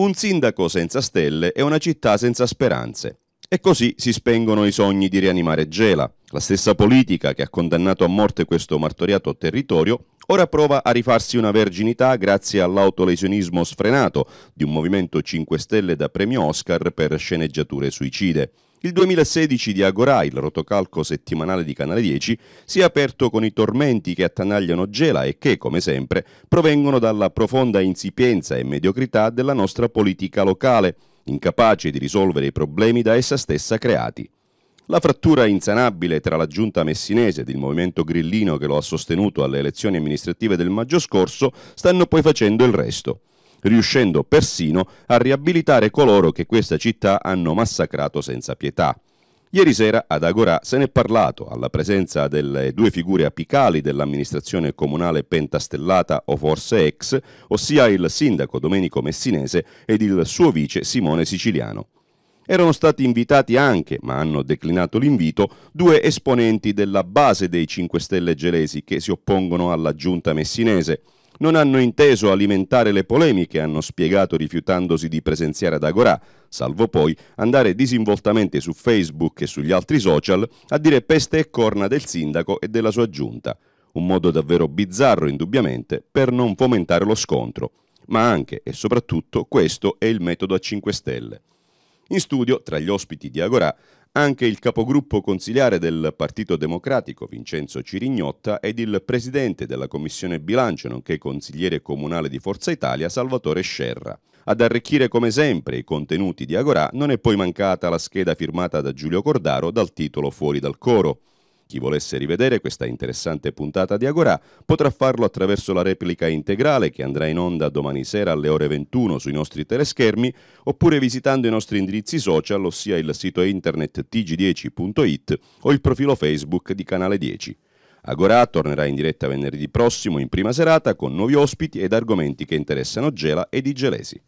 Un sindaco senza stelle è una città senza speranze. E così si spengono i sogni di rianimare Gela. La stessa politica che ha condannato a morte questo martoriato territorio ora prova a rifarsi una verginità grazie all'autolesionismo sfrenato di un movimento 5 Stelle da premio Oscar per sceneggiature suicide. Il 2016 di Agorà, il rotocalco settimanale di Canale 10, si è aperto con i tormenti che attanagliano Gela e che, come sempre, provengono dalla profonda insipienza e mediocrità della nostra politica locale, incapace di risolvere i problemi da essa stessa creati. La frattura insanabile tra la giunta messinese ed il movimento grillino che lo ha sostenuto alle elezioni amministrative del maggio scorso stanno poi facendo il resto riuscendo persino a riabilitare coloro che questa città hanno massacrato senza pietà. Ieri sera ad Agorà se n'è parlato alla presenza delle due figure apicali dell'amministrazione comunale pentastellata o forse ex, ossia il sindaco Domenico Messinese ed il suo vice Simone Siciliano. Erano stati invitati anche, ma hanno declinato l'invito, due esponenti della base dei 5 Stelle gelesi che si oppongono alla giunta messinese non hanno inteso alimentare le polemiche, hanno spiegato rifiutandosi di presenziare ad Agorà, salvo poi andare disinvoltamente su Facebook e sugli altri social a dire peste e corna del sindaco e della sua giunta. Un modo davvero bizzarro, indubbiamente, per non fomentare lo scontro. Ma anche e soprattutto questo è il metodo a 5 Stelle. In studio, tra gli ospiti di Agorà, anche il capogruppo consigliare del Partito Democratico Vincenzo Cirignotta ed il presidente della Commissione Bilancio, nonché consigliere comunale di Forza Italia Salvatore Scerra. Ad arricchire come sempre i contenuti di Agorà non è poi mancata la scheda firmata da Giulio Cordaro dal titolo Fuori dal coro. Chi volesse rivedere questa interessante puntata di Agora potrà farlo attraverso la replica integrale che andrà in onda domani sera alle ore 21 sui nostri teleschermi oppure visitando i nostri indirizzi social, ossia il sito internet tg10.it o il profilo Facebook di Canale 10. Agora tornerà in diretta venerdì prossimo in prima serata con nuovi ospiti ed argomenti che interessano Gela e Di Gelesi.